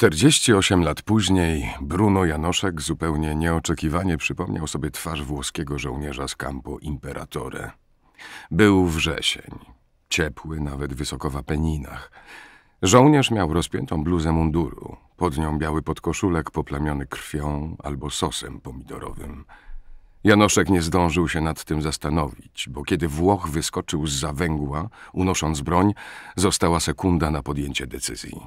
48 lat później Bruno Janoszek zupełnie nieoczekiwanie przypomniał sobie twarz włoskiego żołnierza z Campo Imperatore. Był wrzesień, ciepły nawet wysoko w Apeninach. Żołnierz miał rozpiętą bluzę munduru, pod nią biały podkoszulek poplamiony krwią albo sosem pomidorowym. Janoszek nie zdążył się nad tym zastanowić, bo kiedy Włoch wyskoczył z zawęgła, unosząc broń, została sekunda na podjęcie decyzji.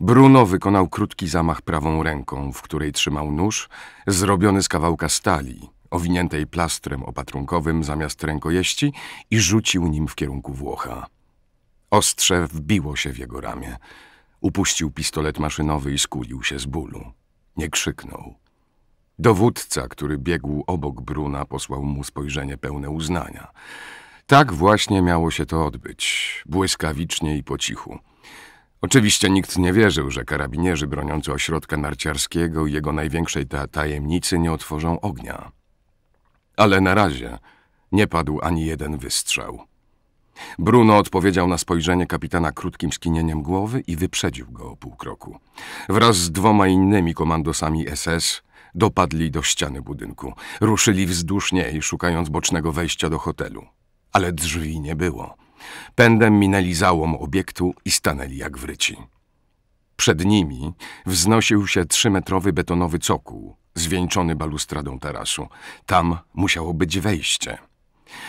Bruno wykonał krótki zamach prawą ręką, w której trzymał nóż, zrobiony z kawałka stali, owiniętej plastrem opatrunkowym zamiast rękojeści i rzucił nim w kierunku Włocha. Ostrze wbiło się w jego ramię. Upuścił pistolet maszynowy i skulił się z bólu. Nie krzyknął. Dowódca, który biegł obok Bruna, posłał mu spojrzenie pełne uznania. Tak właśnie miało się to odbyć, błyskawicznie i po cichu. Oczywiście nikt nie wierzył, że karabinierzy broniący ośrodka narciarskiego i jego największej ta tajemnicy nie otworzą ognia. Ale na razie nie padł ani jeden wystrzał. Bruno odpowiedział na spojrzenie kapitana krótkim skinieniem głowy i wyprzedził go o pół kroku. Wraz z dwoma innymi komandosami SS dopadli do ściany budynku. Ruszyli wzdłuż niej, szukając bocznego wejścia do hotelu. Ale drzwi nie było. Pędem minęli załom obiektu i stanęli jak wryci. Przed nimi wznosił się trzymetrowy betonowy cokół, zwieńczony balustradą tarasu. Tam musiało być wejście.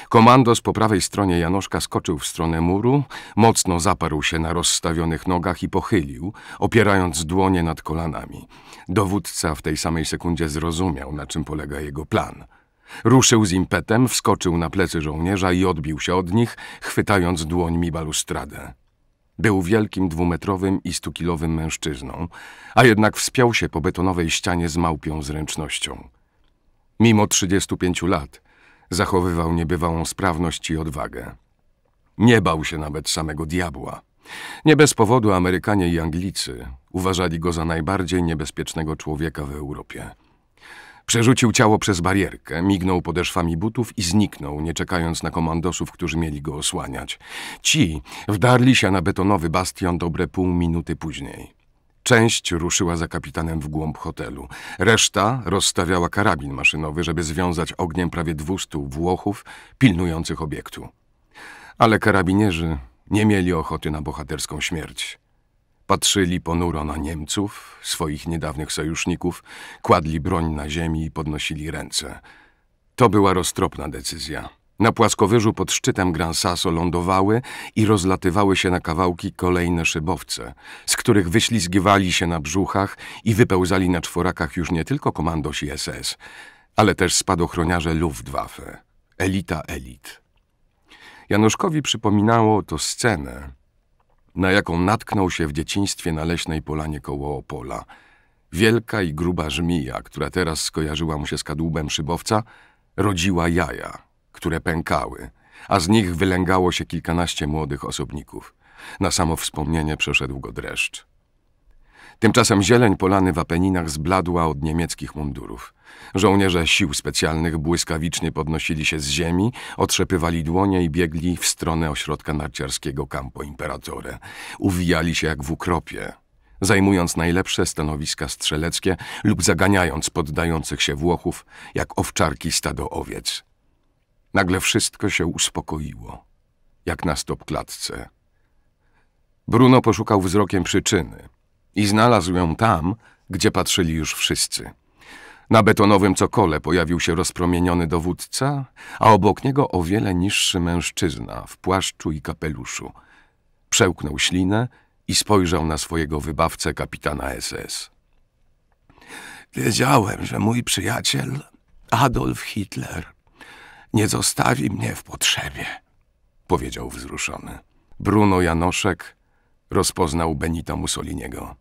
Komandos po prawej stronie Janoszka skoczył w stronę muru, mocno zaparł się na rozstawionych nogach i pochylił, opierając dłonie nad kolanami. Dowódca w tej samej sekundzie zrozumiał, na czym polega jego plan – Ruszył z impetem, wskoczył na plecy żołnierza i odbił się od nich, chwytając dłońmi balustradę. Był wielkim dwumetrowym i stukilowym mężczyzną, a jednak wspiął się po betonowej ścianie z małpią zręcznością. Mimo 35 lat zachowywał niebywałą sprawność i odwagę. Nie bał się nawet samego diabła. Nie bez powodu Amerykanie i Anglicy uważali go za najbardziej niebezpiecznego człowieka w Europie. Przerzucił ciało przez barierkę, mignął podeszwami butów i zniknął, nie czekając na komandosów, którzy mieli go osłaniać. Ci wdarli się na betonowy bastion dobre pół minuty później. Część ruszyła za kapitanem w głąb hotelu. Reszta rozstawiała karabin maszynowy, żeby związać ogniem prawie dwustu Włochów pilnujących obiektu. Ale karabinierzy nie mieli ochoty na bohaterską śmierć. Patrzyli ponuro na Niemców, swoich niedawnych sojuszników, kładli broń na ziemi i podnosili ręce. To była roztropna decyzja. Na płaskowyżu pod szczytem Gran Sasso lądowały i rozlatywały się na kawałki kolejne szybowce, z których wyślizgiwali się na brzuchach i wypełzali na czworakach już nie tylko komandosi SS, ale też spadochroniarze Luftwaffe, elita elit. Januszkowi przypominało to scenę, na jaką natknął się w dzieciństwie na leśnej polanie koło Opola. Wielka i gruba żmija, która teraz skojarzyła mu się z kadłubem szybowca, rodziła jaja, które pękały, a z nich wylęgało się kilkanaście młodych osobników. Na samo wspomnienie przeszedł go dreszcz. Tymczasem zieleń polany w Apeninach zbladła od niemieckich mundurów. Żołnierze sił specjalnych błyskawicznie podnosili się z ziemi, otrzepywali dłonie i biegli w stronę ośrodka narciarskiego Campo Imperatore. Uwijali się jak w ukropie, zajmując najlepsze stanowiska strzeleckie lub zaganiając poddających się Włochów jak owczarki stado owiec. Nagle wszystko się uspokoiło, jak na stopklatce. Bruno poszukał wzrokiem przyczyny – i znalazł ją tam, gdzie patrzyli już wszyscy. Na betonowym cokole pojawił się rozpromieniony dowódca, a obok niego o wiele niższy mężczyzna w płaszczu i kapeluszu. Przełknął ślinę i spojrzał na swojego wybawcę kapitana SS. Wiedziałem, że mój przyjaciel Adolf Hitler nie zostawi mnie w potrzebie, powiedział wzruszony. Bruno Janoszek rozpoznał Benita Mussoliniego.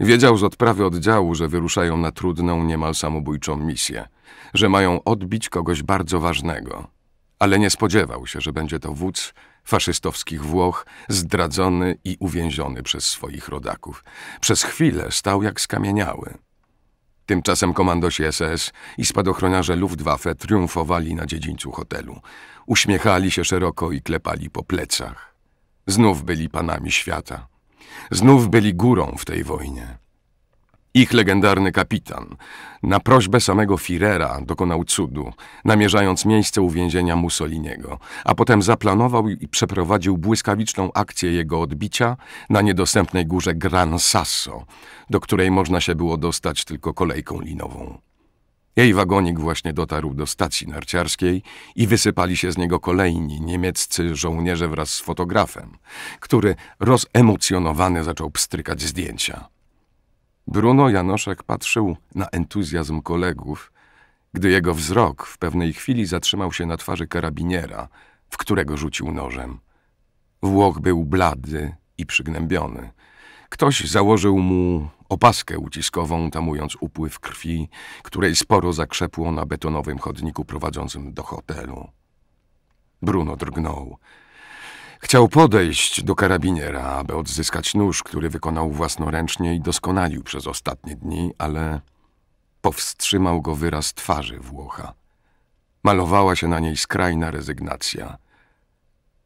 Wiedział z odprawy oddziału, że wyruszają na trudną, niemal samobójczą misję, że mają odbić kogoś bardzo ważnego, ale nie spodziewał się, że będzie to wódz faszystowskich Włoch, zdradzony i uwięziony przez swoich rodaków. Przez chwilę stał jak skamieniały. Tymczasem komandosi SS i spadochroniarze Luftwaffe triumfowali na dziedzińcu hotelu. Uśmiechali się szeroko i klepali po plecach. Znów byli panami świata. Znów byli górą w tej wojnie. Ich legendarny kapitan, na prośbę samego Firera, dokonał cudu, namierzając miejsce uwięzienia Mussoliniego, a potem zaplanował i przeprowadził błyskawiczną akcję jego odbicia na niedostępnej górze Gran Sasso, do której można się było dostać tylko kolejką linową. Jej wagonik właśnie dotarł do stacji narciarskiej i wysypali się z niego kolejni niemieccy żołnierze wraz z fotografem, który rozemocjonowany zaczął pstrykać zdjęcia. Bruno Janoszek patrzył na entuzjazm kolegów, gdy jego wzrok w pewnej chwili zatrzymał się na twarzy karabiniera, w którego rzucił nożem. Włoch był blady i przygnębiony. Ktoś założył mu opaskę uciskową tamując upływ krwi, której sporo zakrzepło na betonowym chodniku prowadzącym do hotelu. Bruno drgnął. Chciał podejść do karabiniera, aby odzyskać nóż, który wykonał własnoręcznie i doskonalił przez ostatnie dni, ale powstrzymał go wyraz twarzy Włocha. Malowała się na niej skrajna rezygnacja.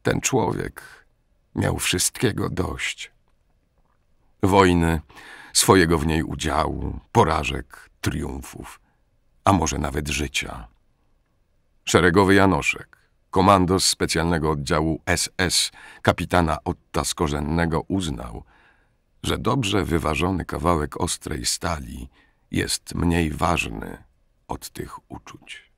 Ten człowiek miał wszystkiego dość. Wojny, swojego w niej udziału, porażek, triumfów, a może nawet życia. Szeregowy Janoszek, komandos specjalnego oddziału SS kapitana Otta Skorzennego uznał, że dobrze wyważony kawałek ostrej stali jest mniej ważny od tych uczuć.